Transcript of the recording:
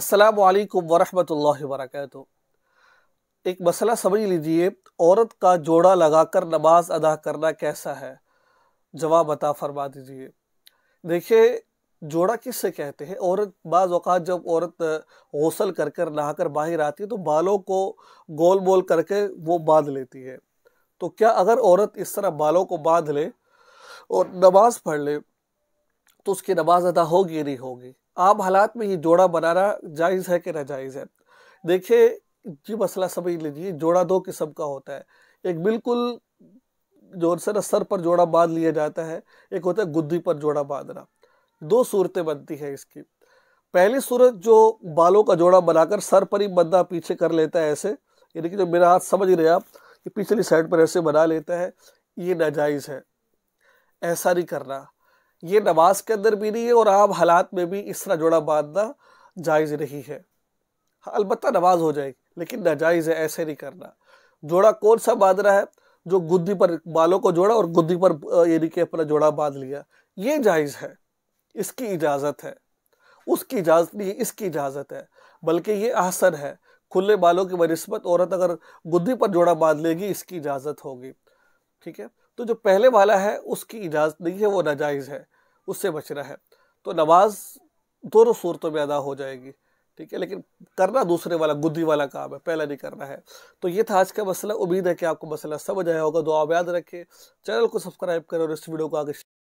असलकम वरहमल वर्क एक मसला समझ लीजिए औरत का जोड़ा लगाकर नमाज अदा करना कैसा है जवाब अता फरमा दीजिए देखिए जोड़ा किससे कहते हैं औरत बाज़ जब औरत गौसल कर कर नहाकर बाहर आती है तो बालों को गोल मोल करके वो बांध लेती है तो क्या अगर औरत इस तरह बालों को बांध ले और नमाज पढ़ ले तो उसकी नमाज अदा होगी नहीं होगी आम हालात में ये जोड़ा बनाना जायज़ है कि नाजायज़ है देखिए ये मसला समझ लीजिए जोड़ा दो किस्म का होता है एक बिल्कुल जो सर सर पर जोड़ा बांध लिया जाता है एक होता है गुद्दी पर जोड़ा बांधना दो सूरतें बनती हैं इसकी पहली सूरत जो बालों का जोड़ा बनाकर सर पर ही बंदा पीछे कर लेता है ऐसे यानी कि जो मेरा हाथ समझ रहे आप कि पिछली साइड पर ऐसे बना लेता है ये नाजायज़ है ऐसा नहीं करना ये नमाज के अंदर भी नहीं है और आम हालात में भी इस तरह जोड़ा बांधना जायज़ नहीं है अलबत् नमाज हो जाएगी लेकिन नाजायज़ है ऐसे नहीं करना जोड़ा कौन सा बांध रहा है जो गुद्दी पर बालों को जोड़ा और गुद्दी पर यानी कि अपना जोड़ा बांध लिया ये जायज़ है इसकी इजाज़त है उसकी इजाज़त नहीं इसकी इजाज़त है बल्कि ये आहसन है खुले बालों की बनस्बत औरत अगर गुद्दी पर जोड़ा बांध लेगी इसकी इजाज़त होगी ठीक है तो जो पहले वाला है उसकी इजाज़त नहीं है वो नाजायज़ है उससे बचना है तो नमाज दोनों सूरतों में अदा हो जाएगी ठीक है लेकिन करना दूसरे वाला गुद्दी वाला काम है पहला नहीं करना है तो ये था आज का मसला उम्मीद है कि आपको मसला समझ आया होगा दुआ याद रखें चैनल को सब्सक्राइब करें और इस वीडियो को आगे